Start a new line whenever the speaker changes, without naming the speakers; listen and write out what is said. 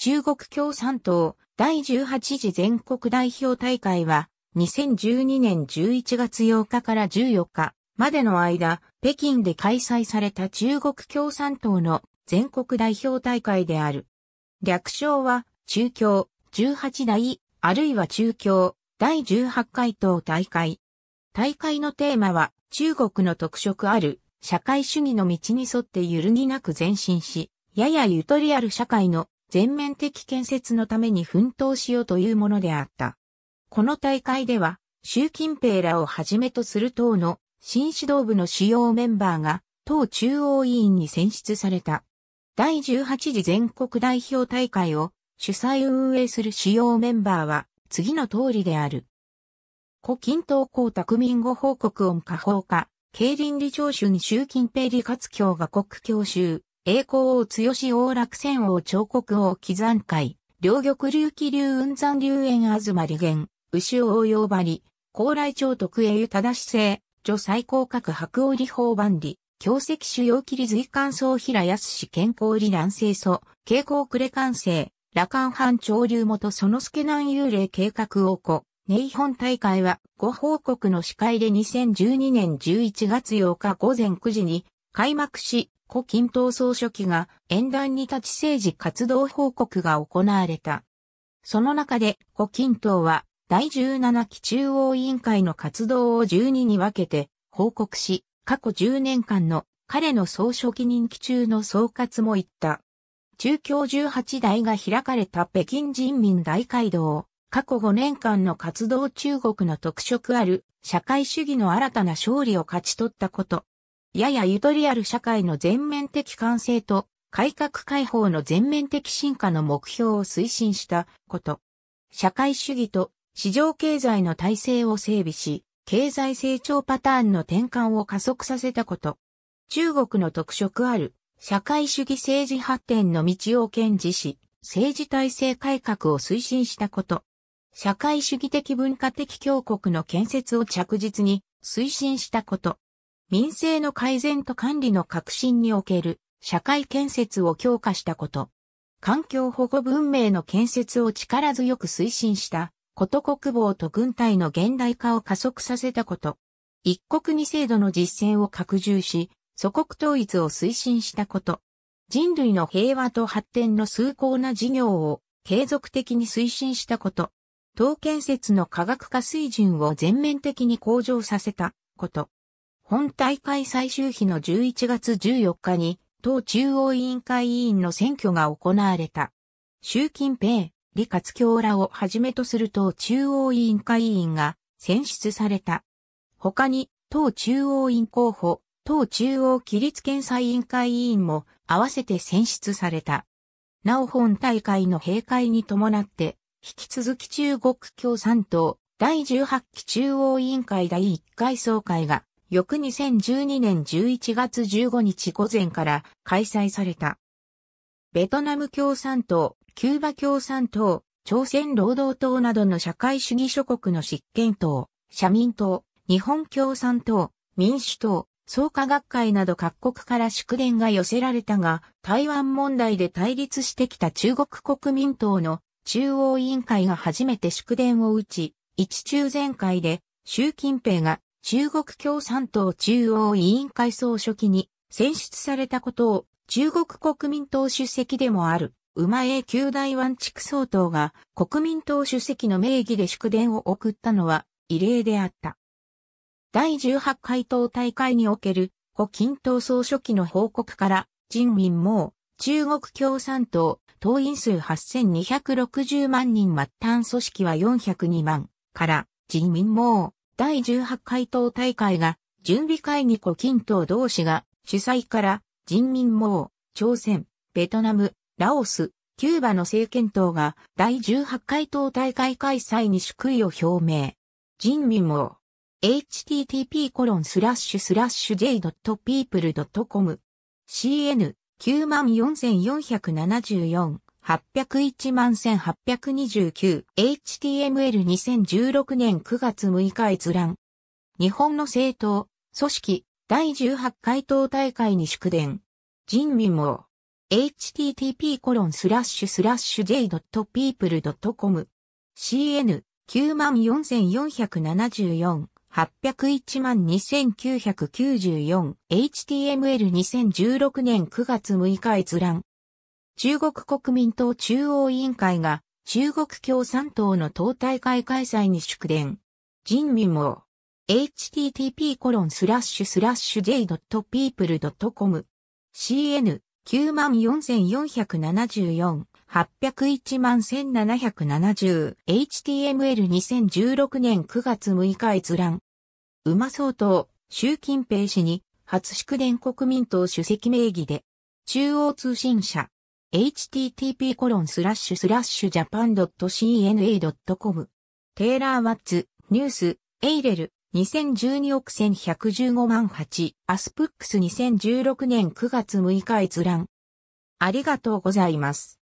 中国共産党第18次全国代表大会は2012年11月8日から14日までの間、北京で開催された中国共産党の全国代表大会である。略称は中共18代あるいは中共第18回党大会。大会のテーマは中国の特色ある社会主義の道に沿って揺るぎなく前進し、ややゆとりある社会の全面的建設のために奮闘しようというものであった。この大会では、習近平らをはじめとする党の新指導部の主要メンバーが党中央委員に選出された。第18次全国代表大会を主催運営する主要メンバーは次の通りである。胡錦東江沢民語報告音下法化、経倫理聴取に習近平李活強が国教習、栄光王強し王落仙王彫刻王木山会、両玉流気流雲山流縁あずまり源、牛王用張、高麗町徳栄湯正性、女最高格白王理法万里、強石主要切り随感想平安氏健康理乱清素、傾向暮れ完成、羅漢藩潮流元その助南幽霊計画を子、ネイ本大会は、ご報告の司会で2012年11月8日午前9時に、開幕し、胡錦涛総書記が演壇に立ち政治活動報告が行われた。その中で胡錦涛は第17期中央委員会の活動を12に分けて報告し、過去10年間の彼の総書記任期中の総括も言った。中共18代が開かれた北京人民大会堂、過去5年間の活動中国の特色ある社会主義の新たな勝利を勝ち取ったこと、ややゆとりある社会の全面的完成と、改革開放の全面的進化の目標を推進したこと。社会主義と市場経済の体制を整備し、経済成長パターンの転換を加速させたこと。中国の特色ある社会主義政治発展の道を堅持し、政治体制改革を推進したこと。社会主義的文化的強国の建設を着実に推進したこと。民生の改善と管理の革新における社会建設を強化したこと。環境保護文明の建設を力強く推進したこと国防と軍隊の現代化を加速させたこと。一国二制度の実践を拡充し、祖国統一を推進したこと。人類の平和と発展の崇高な事業を継続的に推進したこと。党建設の科学化水準を全面的に向上させたこと。本大会最終日の11月14日に、党中央委員会委員の選挙が行われた。習近平、李克強らをはじめとする党中央委員会委員が選出された。他に、党中央委員候補、党中央規律検査委員会委員も合わせて選出された。なお本大会の閉会に伴って、引き続き中国共産党第18期中央委員会第1回総会が翌2012年11月15日午前から開催された。ベトナム共産党、キューバ共産党、朝鮮労働党などの社会主義諸国の執権党、社民党、日本共産党、民主党、創価学会など各国から祝電が寄せられたが、台湾問題で対立してきた中国国民党の中央委員会が初めて祝電を打ち、一中全会で習近平が中国共産党中央委員会総書記に選出されたことを中国国民党主席でもある馬英九大湾地区総統が国民党主席の名義で祝電を送ったのは異例であった。第18回党大会における胡錦涛総書記の報告から人民も中国共産党党員数8260万人末端組織は402万から人民も第18回党大会が、準備会議古近涛同士が、主催から、人民網、朝鮮、ベトナム、ラオス、キューバの政権党が第18回党大会開催に祝意を表明。人民も http コロンスラッシュスラッシュ j.people.com cn 94,474 8011829 HTML2016 年9月6日閲覧。日本の政党、組織、第18回党大会に祝電。人民も、http コロンスラッシュスラッシュ j.people.com cn 94474 8012994 HTML2016 年9月6日閲覧。中国国民党中央委員会が中国共産党の党大会開催に祝電。人民も http コロンスラッシュスラッシュ j.people.com cn 94474 8011770 HTML2016 年9月6日閲覧。馬総統、習近平氏に、初祝電国民党主席名義で、中央通信社、http://japan.cna.com。テイラー・ワッツ、ニュース、エイレル、2012億1115万8、アスプックス2016年9月6日閲覧。ありがとうございます。